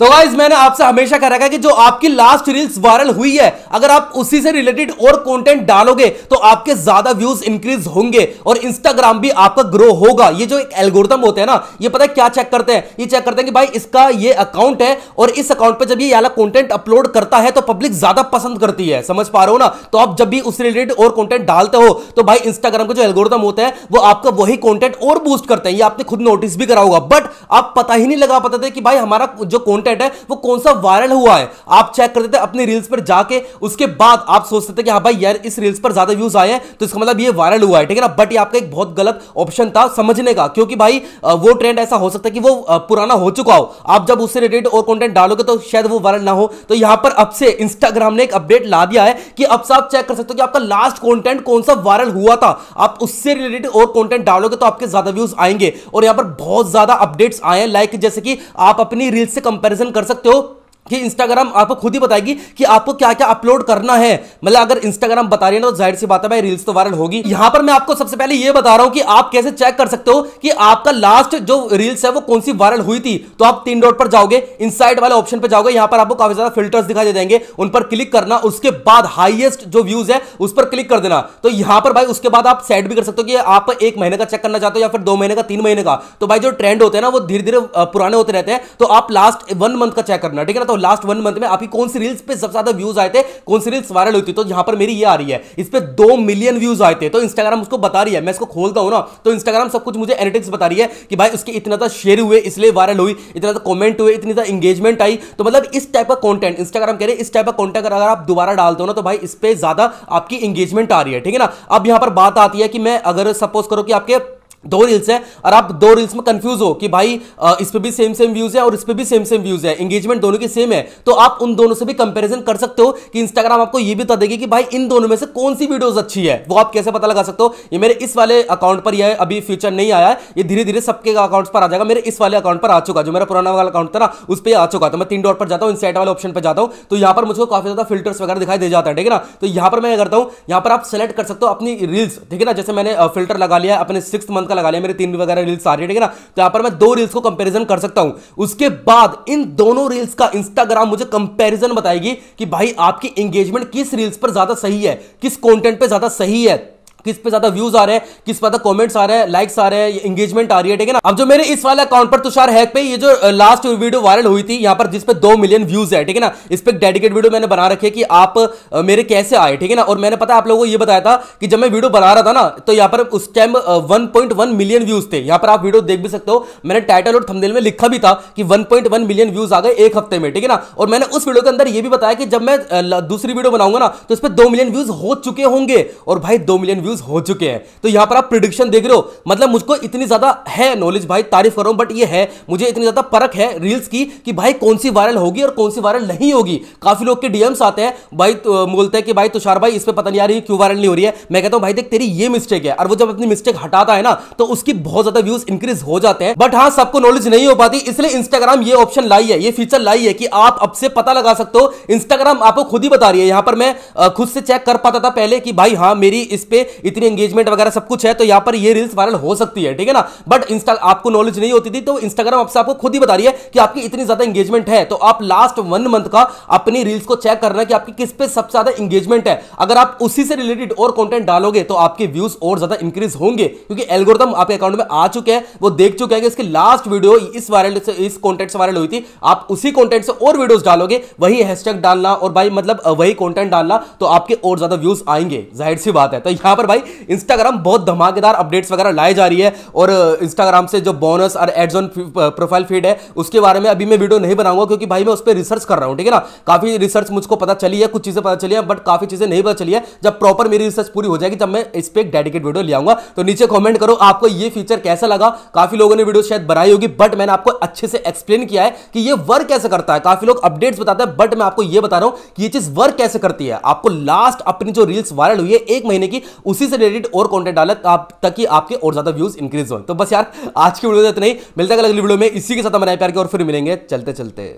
तो गाइज मैंने आपसे हमेशा कह रखा है कि जो आपकी लास्ट रील्स वायरल हुई है अगर आप उसी से रिलेटेड और कंटेंट डालोगे तो आपके ज्यादा व्यूज इंक्रीज होंगे और इंस्टाग्राम भी आपका ग्रो होगा ये जो एक एल्गोरिथम होते हैं ना ये पता है क्या चेक करते हैं ये चेक करते हैं कि भाई इसका ये अकाउंट है और इस अकाउंट पर जब ये वाला कॉन्टेंट अपलोड करता है तो पब्लिक ज्यादा पसंद करती है समझ पा रहे हो ना तो आप जब भी उससे रिलेटेड और कॉन्टेंट डालते हो तो भाई इंस्टाग्राम का जो एल्गोरिथम होता है वो आपका वही कॉन्टेंट और बूस्ट करते हैं ये आपने खुद नोटिस भी करा होगा बट आप पता ही नहीं लगा पाते थे कि भाई हमारा जो कॉन्टेंट कंटेंट है वो कौन सा वायरल हुआ है आप चेक करते थे अपनी रील्स पर जाके उसके बाद आप सोचते थे कि हाँ भाई यार इस रील्स पर ज्यादा व्यूज आए हैं तो इसका मतलब ये वायरल हुआ है ठीक है ना बट ये आपका एक बहुत गलत ऑप्शन था समझने का क्योंकि भाई वो ट्रेंड ऐसा हो सकता है कि वो पुराना हो चुका हो आप जब उससे रिलेटेड और कॉन्टेंट डालोगे तो शायद वो वायरल ना हो तो यहां पर अब से इंस्टाग्राम ने एक अपडेट ला दिया है कि अब से आप चेक कर सकते हो कि आपका लास्ट कॉन्टेंट कौन सा वायरल हुआ था आप उससे रिलेटेड और कॉन्टेंट डालोगे तो आपके ज्यादा व्यूज आएंगे और यहां पर बहुत ज्यादा अपडेट्स आए हैं लाइक जैसे कि आप अपनी रील्स से कंपेरिजन हासिल कर सकते हो कि इंस्टाग्राम आपको खुद ही बताएगी कि आपको क्या क्या अपलोड करना है मतलब अगर इंस्टाग्राम बता रही है तो जाहिर सी बात है भाई रील्स तो वायरल होगी यहां पर मैं आपको सबसे पहले यह बता रहा हूं कि आप कैसे चेक कर सकते हो कि आपका लास्ट जो रील्स है वो कौन सी वायरल हुई थी तो आप तीन डॉट पर जाओगे इन वाले ऑप्शन पर जाओगे यहां पर आपको काफी ज्यादा फिल्टर्स दिखाई दे उन पर क्लिक करना उसके बाद हाइएस्ट जो व्यूज है उस पर क्लिक कर देना तो यहां पर भाई उसके बाद आप सेट भी कर सकते हो कि आप एक महीने का चेक करना चाहते हो या फिर दो महीने का तीन महीने का तो भाई जो ट्रेंड होते हैं ना वो धीरे धीरे पुराने होते रहते हैं तो आप लास्ट वन मंथ का चेक करना ठीक है तो लास्ट वन मंथ में आपकी कौन सी रील्स पे सबसे ज्यादा व्यूज आए थे कौन सी रील्स वायरल होती तो यहां पर मेरी ये आ रही है इस पर दो मिलियन व्यूज आए थे तो इंस्टाग्राम उसको बता रही है मैं इसको खोलता हूं ना तो इंस्टाग्राम सब कुछ मुझे एनेटिक्स बता रही है कि भाई उसके इतना था शेयर हुए इसलिए वायरल हुई इतना था कॉमेंट हुए इतनी ज्यादा एंगेजमेंट आई तो मतलब इस टाइप का कॉन्टेंट इंस्टाग्राम कह रहे इस टाइप का कॉन्टेंट अगर आप दोबारा डालते हो ना तो भाई इस पर ज्यादा आपकी एंगेजमेंट आ रही है ठीक है ना अब यहां पर बात आती है कि मैं अगर सपोज करो कि आपके दो रील्स है और आप दो रील्स में कंफ्यूज हो कि भाई इस पे भी सेम सेम व्यूज है और इस पे भी सेम सेम व्यूज है एंगेजमेंट दोनों की सेम है तो आप उन दोनों से भी कंपैरिजन कर सकते हो कि इंस्टाग्राम आपको ये भी बता देगी कि भाई इन दोनों में से कौन सी वीडियोस अच्छी है वो आप कैसे पता लगा सकते हो ये मेरे इस वाले अकाउंट पर यह अभी फ्यूचर नहीं आया ये धीरे धीरे सबके अकाउंट पर आ जाएगा मेरे इस वाले अकाउंट पर आ चुका जो मेरा पुराना वाला अकाउंट था ना उस पर आ चुका था तो मैं तीन डॉट पर जाता हूँ इनसाइट वाले ऑप्शन पर जाता हूँ तो यहाँ पर मुझको काफी ज्यादा फिल्टर्स वगैरह दिखाई दे जाता है ठीक है ना तो यहाँ पर मैं करता हूँ यहाँ पर आप सेलेक्ट कर सकते हो अपनी रील्स ठीक है ना जैसे मैंने फिल्टर लगा लिया अपने सिक्स मंथ का लगा लिया मेरे तीन वगैरह रील्स आ रही है ठीक है ना तो यहाँ पर मैं दो रील्स को कंपेरिजन कर सकता हूँ उसके बाद इन दोनों रील्स का इंस्टाग्राम मुझे कंपेरिजन बताएगी कि भाई आपकी एंगेजमेंट किस रील्स पर ज्यादा सही है किस कॉन्टेंट पर ज्यादा सही है किस पे ज्यादा व्यूज आ रहे हैं किस पे ज्यादा कमेंट्स आ रहे हैं लाइक्स आ रहे हैं एंगेजमेंट आ रही है ठीक है ना अब जो मेरे इस वाले अकाउंट पर तुषार हैक पे ये जो लास्ट वीडियो वायरल हुई थी यहाँ पर जिसपे दो मिलियन व्यूज है ठीक है ना इस पर डेडिकेट वीडियो मैंने बना रखी है कि आप मेरे कैसे आए ठीक है ना और मैंने पता आप लोगों को ये बताया था कि जब मैं वीडियो बना रहा था ना तो यहाँ पर उस टाइम वन मिलियन व्यूज थे यहाँ पर आप वीडियो देख भी सकते हो मैंने टाइटल और थमदेल में लिखा भी था कि वन मिलियन व्यूज आ गए एक हफ्ते में ठीक है ना और मैंने उस वीडियो के अंदर यह भी बताया कि जब मैं दूसरी वीडियो बनाऊंगा ना तो इस पर दो मिलियन व्यूज हो चुके होंगे और भाई दो मिलियन व्यूज हो चुके हैं तो यहां पर आप प्रिडिक्शन देख रहे हो मतलब मुझको इतनी ज्यादा है नॉलेज भाई तारीफ कर रहा हूं बट ये है मुझे इतनी ज्यादा परख है रील्स की कि भाई कौन सी वायरल होगी और कौन सी वायरल नहीं होगी काफी लोग के डीएम्स आते हैं भाई तो, बोलते हैं कि भाई तुषार भाई इस पर पता नहीं आ रही क्यों वायरल नहीं हो रही है मैं कहता हूं भाई देख तेरी ये मिस्टेक है और वो जब अपनी मिस्टेक हटाता है ना तो उसकी बहुत ज्यादा व्यूज इंक्रीज हो जाते हैं बट हाँ सबको नॉलेज नहीं हो पाती इसलिए इंस्टाग्राम ये ऑप्शन लाई है ये फीचर लाई है कि आप अब से पता लगा सकते हो इंस्टाग्राम आपको खुद ही बता रही है यहां पर मैं खुद से चेक कर पाता था पहले कि भाई हाँ मेरी इस पे इतनी एंगेजमेंट वगैरह सब कुछ है तो यहाँ पर ये रील्स वायरल हो सकती है ठीक है ना बट इंस्टा आपको नॉलेज नहीं होती थी तो इंस्टाग्राम आपसे आपको खुद ही बता रही है कि आपकी इतनी ज्यादा एंगेजमेंट है तो आप लास्ट वन मंथ का अपनी रील्स को चेक करना कि आपकी किस पे सबसे ज्यादा एंगेजमेंट है अगर आप उसी से रिलेटेड और कॉन्टेंट डालोगे तो आपके व्यूज और ज्यादा इंक्रीज होंगे क्योंकि एल्गोरिथम आपके अकाउंट में आ चुके हैं वो देख चुके हैं कि इसकी लास्ट वीडियो इस वायरल से इस कॉन्टेंट से वायरल हुई थी आप उसी कॉन्टेंट से और वीडियोज डालोगे वही हैशटैग डालना और भाई मतलब वही कॉन्टेंट डालना तो आपके और ज्यादा व्यूज आएंगे जाहिर सी बात है तो यहां पर भाई इंस्टाग्राम बहुत धमाकेदार अपडेट्स वगैरह लाए जा रही है और इंस्टाग्राम uh, से जो बोनस और एड्स ऑन प्रोफाइल फीड है उसके बारे में अभी मैं वीडियो नहीं बनाऊंगा क्योंकि भाई मैं उस पर रिसर्च कर रहा हूँ ठीक है ना काफी रिसर्च मुझको पता चली है कुछ चीज़ें पता चली है बट काफी चीज़ें नहीं पता चली है जब प्रॉपर मेरी रिसर्च पूरी हो जाएगी तब मैं इस पर एक डेडिकेट वीडियो ले आऊंगा तो नीचे कॉमेंट करो आपको ये फीचर कैसा लगा काफी लोगों ने वीडियो शायद बनाई होगी बट मैंने आपको अच्छे से एक्सप्लेन किया है कि ये वर्क कैसे करता है काफी लोग अपडेट्स बताते हैं बट मैं आपको ये बता रहा हूँ कि ये चीज़ वर्क कैसे करती है आपको लास्ट अपनी जो रील्स वायरल हुई है एक महीने की उस उसी से रिलेटेड और कॉन्टेंट डाले आप ताकि आपके और ज़्यादा व्यूज़ इंक्रीज हो तो बस यार आज की वीडियो इतना ही मिलता है अगली वीडियो में इसी के साथ हमारे प्यार के और फिर मिलेंगे चलते चलते